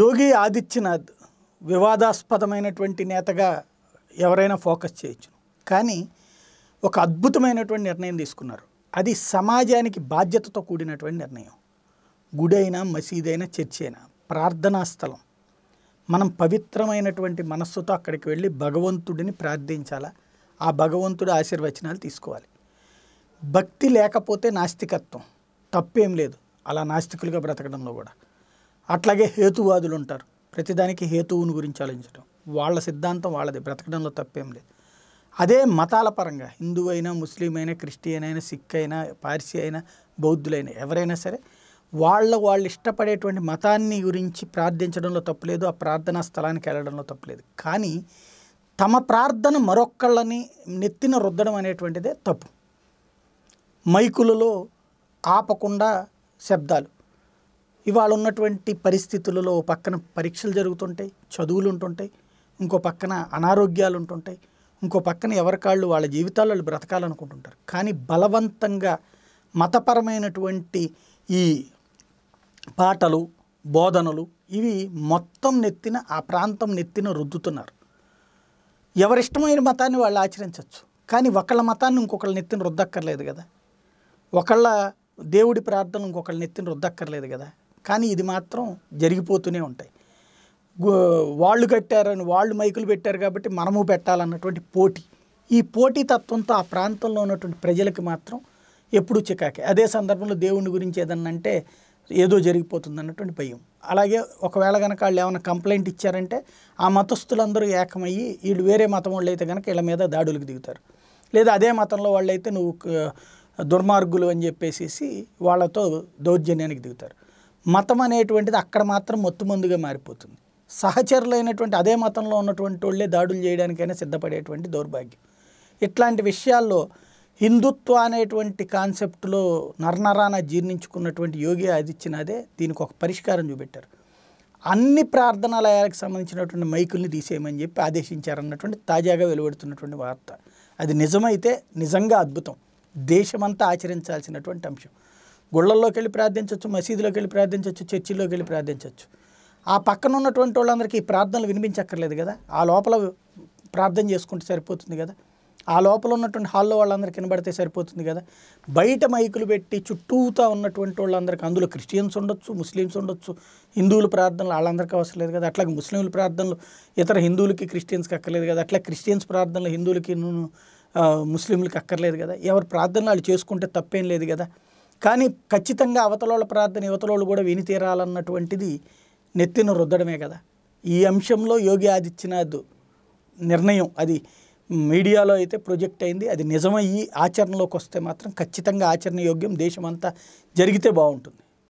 యోగి ఆదిత్యనాథ్ వివాదాస్పదమైనటువంటి నేతగా ఎవరైనా ఫోకస్ చేయొచ్చు కానీ ఒక అద్భుతమైనటువంటి నిర్ణయం తీసుకున్నారు అది సమాజానికి బాధ్యతతో కూడినటువంటి నిర్ణయం గుడైనా మసీదైనా చర్చి అయినా ప్రార్థనా స్థలం మనం పవిత్రమైనటువంటి మనస్సుతో అక్కడికి వెళ్ళి భగవంతుడిని ప్రార్థించాలా ఆ భగవంతుడి ఆశీర్వచనాలు తీసుకోవాలి భక్తి లేకపోతే నాస్తికత్వం తప్పేం లేదు అలా నాస్తికులుగా బ్రతకడంలో కూడా అట్లాగే హేతువాదులు ఉంటారు ప్రతిదానికి హేతువుని గురించి ఆలోచించడం వాళ్ళ సిద్ధాంతం వాళ్ళది బ్రతకడంలో తప్పేం లేదు అదే మతాల పరంగా హిందూ అయినా ముస్లిం అయినా క్రిస్టియన్ అయినా సిక్ అయినా పార్సీ అయినా బౌద్ధులైనా ఎవరైనా సరే వాళ్ళ వాళ్ళు ఇష్టపడేటువంటి మతాన్ని గురించి ప్రార్థించడంలో తప్పులేదు ఆ ప్రార్థనా స్థలానికి వెళ్ళడంలో తప్పులేదు కానీ తమ ప్రార్థన మరొక్కళ్ళని నెత్తిన రుద్దడం అనేటువంటిదే తప్పు మైకులలో ఆపకుండా శబ్దాలు ఇవాళ ఉన్నటువంటి పరిస్థితులలో పక్కన పరీక్షలు జరుగుతుంటాయి చదువులు ఉంటుంటాయి ఇంకో పక్కన అనారోగ్యాలు ఉంటుంటాయి ఇంకో పక్కన ఎవరికాళ్ళు వాళ్ళ జీవితాలు వాళ్ళు బ్రతకాలనుకుంటుంటారు కానీ బలవంతంగా మతపరమైనటువంటి ఈ పాటలు బోధనలు ఇవి మొత్తం నెత్తిన ఆ ప్రాంతం నెత్తిన రుద్దుతున్నారు ఎవరిష్టమైన మతాన్ని వాళ్ళు ఆచరించవచ్చు కానీ ఒకళ్ళ మతాన్ని ఇంకొకళ్ళ నెత్తిన రుద్దక్కర్లేదు కదా ఒకళ్ళ దేవుడి ప్రార్థన ఇంకొకళ్ళ నెత్తిన రుద్దక్కర్లేదు కదా కానీ ఇది మాత్రం జరిగిపోతూనే ఉంటాయి వాళ్ళు కట్టారని వాళ్ళు మైకులు పెట్టారు కాబట్టి మనము పెట్టాలన్నటువంటి పోటీ ఈ పోటీ తత్వంతో ఆ ప్రాంతంలో ఉన్నటువంటి ప్రజలకి మాత్రం ఎప్పుడు చికాకే అదే సందర్భంలో దేవుని గురించి ఏదన్నా అంటే ఏదో జరిగిపోతుంది అన్నటువంటి భయం అలాగే ఒకవేళ కనుక వాళ్ళు ఏమైనా కంప్లైంట్ ఇచ్చారంటే ఆ మతస్థులందరూ ఏకమయ్యి వీళ్ళు వేరే మతం వాళ్ళు అయితే కనుక వీళ్ళ మీద దాడులకు దిగుతారు లేదా అదే మతంలో వాళ్ళైతే నువ్వు దుర్మార్గులు అని చెప్పేసి వాళ్ళతో దౌర్జన్యానికి దిగుతారు మతం అనేటువంటిది అక్కడ మాత్రం మొత్తుమందుగా మారిపోతుంది సహచరులైనటువంటి అదే మతంలో ఉన్నటువంటి వాళ్ళే దాడులు చేయడానికైనా సిద్ధపడేటువంటి దౌర్భాగ్యం ఇట్లాంటి విషయాల్లో హిందుత్వ అనేటువంటి కాన్సెప్ట్లో నరనరాన జీర్ణించుకున్నటువంటి యోగి ఆదిత్యనాథే దీనికి ఒక పరిష్కారం చూపెట్టారు అన్ని ప్రార్థనాలయాలకు సంబంధించినటువంటి మైకుల్ని తీసేయమని చెప్పి ఆదేశించారన్నటువంటి తాజాగా వెలువడుతున్నటువంటి వార్త అది నిజమైతే నిజంగా అద్భుతం దేశమంతా ఆచరించాల్సినటువంటి అంశం గుళ్ళల్లోకి వెళ్ళి ప్రార్థించవచ్చు మసీదులోకి వెళ్ళి ప్రార్థించవచ్చు చర్చిలోకి వెళ్ళి ప్రార్థించవచ్చు ఆ పక్కన ఉన్నటువంటి వాళ్ళందరికీ ప్రార్థనలు వినిపించక్కర్లేదు కదా ఆ లోపల ప్రార్థన చేసుకుంటే సరిపోతుంది కదా ఆ లోపల ఉన్నటువంటి హాల్లో వాళ్ళందరికీ కనబడితే సరిపోతుంది కదా బయట మైకులు పెట్టి చుట్టూతా ఉన్నటువంటి వాళ్ళందరికీ అందులో క్రిస్టియన్స్ ఉండొచ్చు ముస్లిమ్స్ ఉండొచ్చు హిందువుల ప్రార్థనలు వాళ్ళందరికీ అవసరం లేదు కదా అట్లాగే ముస్లింల ప్రార్థనలు ఇతర హిందువులకి క్రిస్టియన్స్కి అక్కర్లేదు కదా అట్లా క్రిస్టియన్స్ ప్రార్థనలు హిందువులకి ముస్లింలకి అక్కర్లేదు కదా ఎవరు ప్రార్థనలు వాళ్ళు చేసుకుంటే తప్పేం లేదు కదా కానీ ఖచ్చితంగా అవతలోళ్ళ ప్రార్థన యువతలోళ్ళు కూడా విని తీరాలన్నటువంటిది నెత్తిన రుద్దడమే కదా ఈ అంశంలో యోగి ఆదిత్యనాథ్ నిర్ణయం అది మీడియాలో అయితే ప్రొజెక్ట్ అయింది అది నిజమయ్యి ఆచరణలోకి వస్తే మాత్రం ఖచ్చితంగా ఆచరణ యోగ్యం దేశమంతా జరిగితే బాగుంటుంది